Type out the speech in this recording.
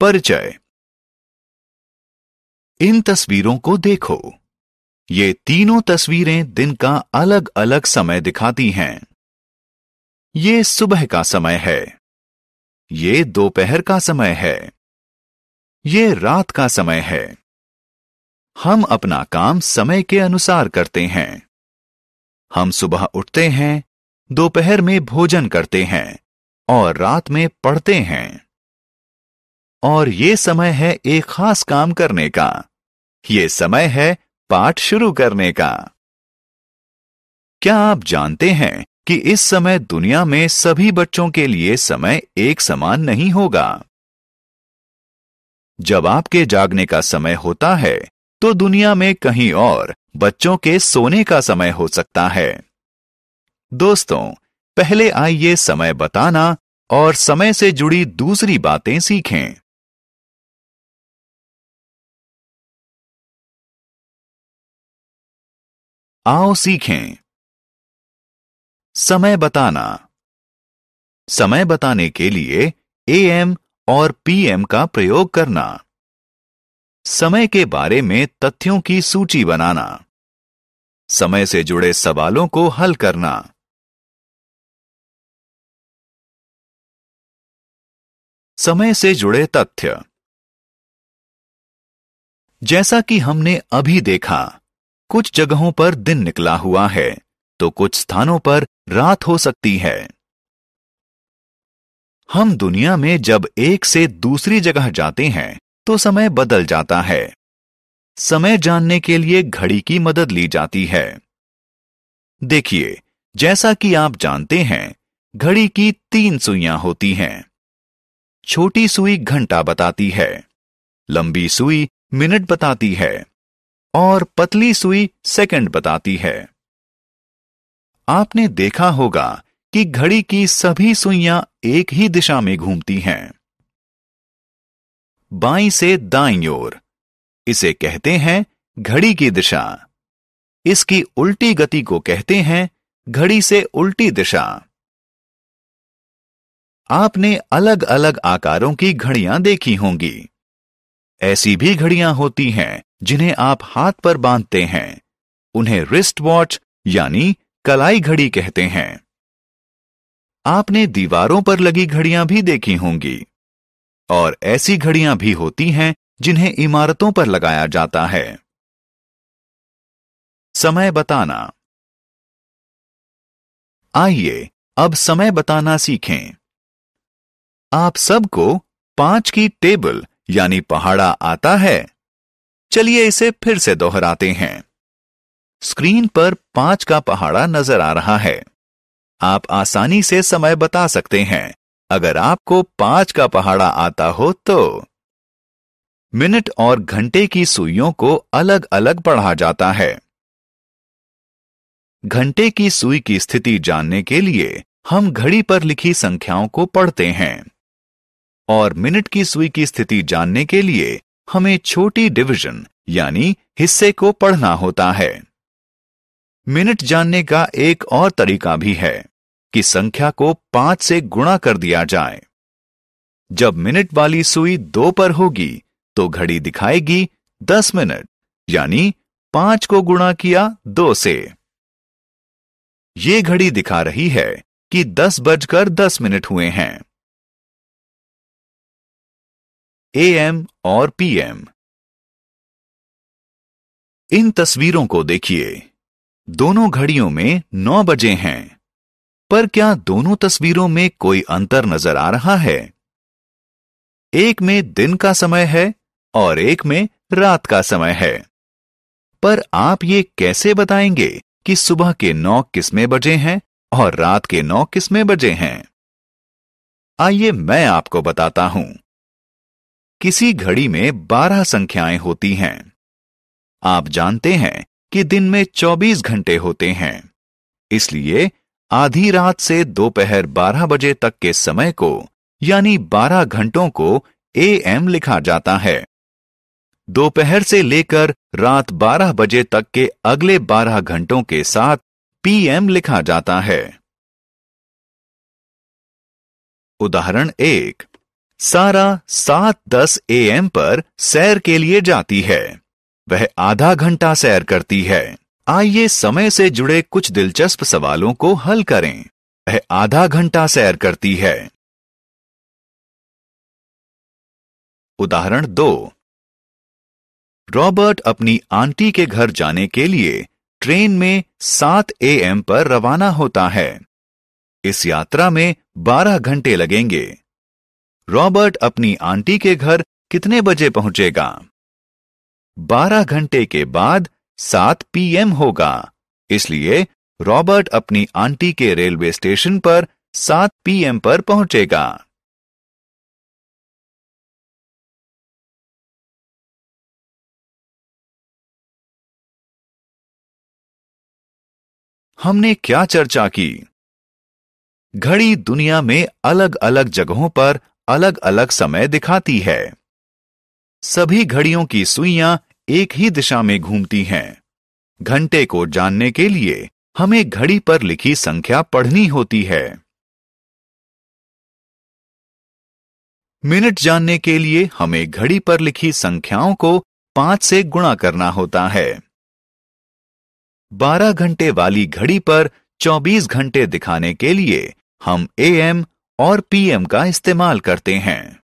परिचय इन तस्वीरों को देखो ये तीनों तस्वीरें दिन का अलग अलग समय दिखाती हैं ये सुबह का समय है ये दोपहर का समय है ये रात का समय है हम अपना काम समय के अनुसार करते हैं हम सुबह उठते हैं दोपहर में भोजन करते हैं और रात में पढ़ते हैं और ये समय है एक खास काम करने का ये समय है पाठ शुरू करने का क्या आप जानते हैं कि इस समय दुनिया में सभी बच्चों के लिए समय एक समान नहीं होगा जब आपके जागने का समय होता है तो दुनिया में कहीं और बच्चों के सोने का समय हो सकता है दोस्तों पहले आइए समय बताना और समय से जुड़ी दूसरी बातें सीखें आओ सीखें समय बताना समय बताने के लिए एम और पीएम का प्रयोग करना समय के बारे में तथ्यों की सूची बनाना समय से जुड़े सवालों को हल करना समय से जुड़े तथ्य जैसा कि हमने अभी देखा कुछ जगहों पर दिन निकला हुआ है तो कुछ स्थानों पर रात हो सकती है हम दुनिया में जब एक से दूसरी जगह जाते हैं तो समय बदल जाता है समय जानने के लिए घड़ी की मदद ली जाती है देखिए जैसा कि आप जानते हैं घड़ी की तीन सुइयां होती हैं छोटी सुई घंटा बताती है लंबी सुई मिनट बताती है और पतली सुई सेकंड बताती है आपने देखा होगा कि घड़ी की सभी सुइयां एक ही दिशा में घूमती हैं बाई से दाई ओर इसे कहते हैं घड़ी की दिशा इसकी उल्टी गति को कहते हैं घड़ी से उल्टी दिशा आपने अलग अलग आकारों की घड़ियां देखी होंगी ऐसी भी घड़ियां होती हैं जिन्हें आप हाथ पर बांधते हैं उन्हें रिस्ट वॉच यानी कलाई घड़ी कहते हैं आपने दीवारों पर लगी घड़ियां भी देखी होंगी और ऐसी घड़ियां भी होती हैं जिन्हें इमारतों पर लगाया जाता है समय बताना आइए अब समय बताना सीखें आप सबको पांच की टेबल यानी पहाड़ा आता है चलिए इसे फिर से दोहराते हैं स्क्रीन पर पांच का पहाड़ा नजर आ रहा है आप आसानी से समय बता सकते हैं अगर आपको पांच का पहाड़ा आता हो तो मिनट और घंटे की सुइयों को अलग अलग पढ़ा जाता है घंटे की सुई की स्थिति जानने के लिए हम घड़ी पर लिखी संख्याओं को पढ़ते हैं और मिनट की सुई की स्थिति जानने के लिए हमें छोटी डिवीजन यानी हिस्से को पढ़ना होता है मिनट जानने का एक और तरीका भी है कि संख्या को पांच से गुणा कर दिया जाए जब मिनट वाली सुई दो पर होगी तो घड़ी दिखाएगी दस मिनट यानी पांच को गुणा किया दो से ये घड़ी दिखा रही है कि दस बजकर दस मिनट हुए हैं एम और पीएम इन तस्वीरों को देखिए दोनों घड़ियों में नौ बजे हैं पर क्या दोनों तस्वीरों में कोई अंतर नजर आ रहा है एक में दिन का समय है और एक में रात का समय है पर आप ये कैसे बताएंगे कि सुबह के नौ किसमें बजे हैं और रात के नौ किसमें बजे हैं आइए मैं आपको बताता हूं किसी घड़ी में बारह संख्याएं होती हैं आप जानते हैं कि दिन में चौबीस घंटे होते हैं इसलिए आधी रात से दोपहर बारह बजे तक के समय को यानी बारह घंटों को ए एम लिखा जाता है दोपहर से लेकर रात बारह बजे तक के अगले बारह घंटों के साथ पी एम लिखा जाता है उदाहरण एक सारा सात दस ए एम पर सैर के लिए जाती है वह आधा घंटा सैर करती है आइए समय से जुड़े कुछ दिलचस्प सवालों को हल करें वह आधा घंटा सैर करती है उदाहरण दो रॉबर्ट अपनी आंटी के घर जाने के लिए ट्रेन में सात ए एम पर रवाना होता है इस यात्रा में बारह घंटे लगेंगे रॉबर्ट अपनी आंटी के घर कितने बजे पहुंचेगा बारह घंटे के बाद सात पीएम होगा इसलिए रॉबर्ट अपनी आंटी के रेलवे स्टेशन पर सात पीएम पर पहुंचेगा हमने क्या चर्चा की घड़ी दुनिया में अलग अलग जगहों पर अलग अलग समय दिखाती है सभी घड़ियों की सुइयां एक ही दिशा में घूमती हैं घंटे को जानने के लिए हमें घड़ी पर लिखी संख्या पढ़नी होती है मिनट जानने के लिए हमें घड़ी पर लिखी संख्याओं को पांच से गुणा करना होता है बारह घंटे वाली घड़ी पर चौबीस घंटे दिखाने के लिए हम एम और पीएम का इस्तेमाल करते हैं